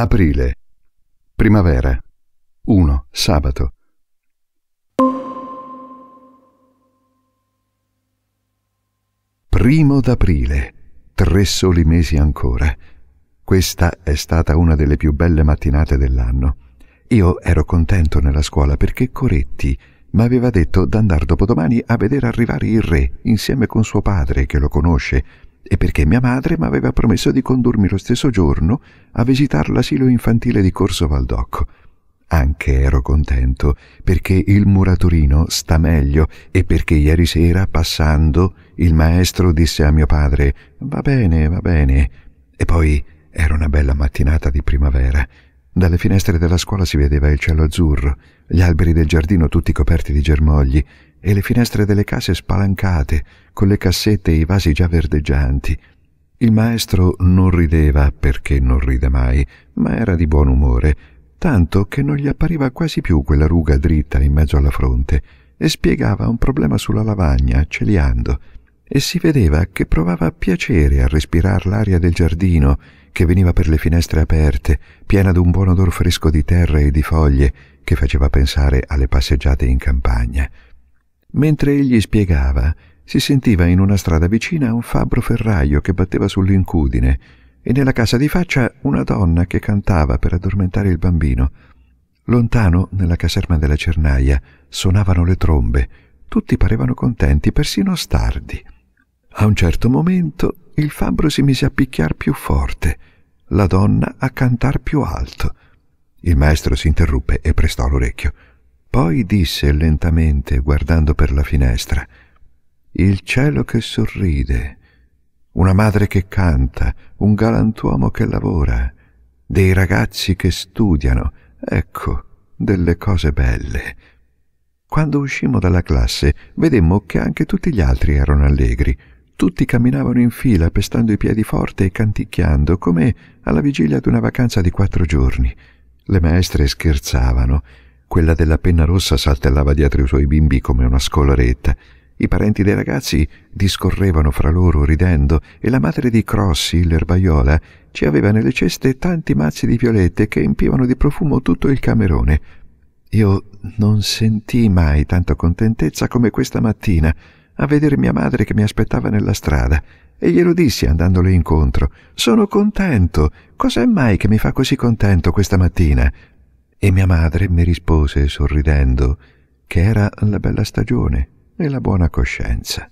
Aprile. Primavera. 1. Sabato. Primo d'aprile. Tre soli mesi ancora. Questa è stata una delle più belle mattinate dell'anno. Io ero contento nella scuola perché Coretti mi aveva detto d'andar dopodomani a vedere arrivare il re insieme con suo padre che lo conosce e perché mia madre mi aveva promesso di condurmi lo stesso giorno a visitare l'asilo infantile di Corso Valdocco. Anche ero contento, perché il muratorino sta meglio e perché ieri sera, passando, il maestro disse a mio padre «Va bene, va bene». E poi era una bella mattinata di primavera. Dalle finestre della scuola si vedeva il cielo azzurro, gli alberi del giardino tutti coperti di germogli e le finestre delle case spalancate, con le cassette e i vasi già verdeggianti. Il maestro non rideva perché non ride mai, ma era di buon umore, tanto che non gli appariva quasi più quella ruga dritta in mezzo alla fronte, e spiegava un problema sulla lavagna, celiando, e si vedeva che provava piacere a respirar l'aria del giardino, che veniva per le finestre aperte, piena d'un buon odor fresco di terra e di foglie, che faceva pensare alle passeggiate in campagna. Mentre egli spiegava, si sentiva in una strada vicina un fabbro ferraio che batteva sull'incudine e nella casa di faccia una donna che cantava per addormentare il bambino. Lontano, nella caserma della Cernaia, suonavano le trombe. Tutti parevano contenti, persino stardi. A un certo momento il fabbro si mise a picchiar più forte, la donna a cantar più alto. Il maestro si interruppe e prestò l'orecchio. Poi disse lentamente, guardando per la finestra, il cielo che sorride, una madre che canta, un galantuomo che lavora, dei ragazzi che studiano, ecco, delle cose belle. Quando uscimmo dalla classe, vedemmo che anche tutti gli altri erano allegri. Tutti camminavano in fila, pestando i piedi forte e canticchiando, come alla vigilia di una vacanza di quattro giorni. Le maestre scherzavano, quella della penna rossa saltellava dietro i suoi bimbi come una scolaretta. I parenti dei ragazzi discorrevano fra loro ridendo e la madre di Crossi, l'erbaiola, ci aveva nelle ceste tanti mazzi di violette che empivano di profumo tutto il camerone. Io non sentii mai tanta contentezza come questa mattina a vedere mia madre che mi aspettava nella strada e glielo dissi andandole incontro. Sono contento. Cos'è mai che mi fa così contento questa mattina? e mia madre mi rispose sorridendo che era la bella stagione e la buona coscienza.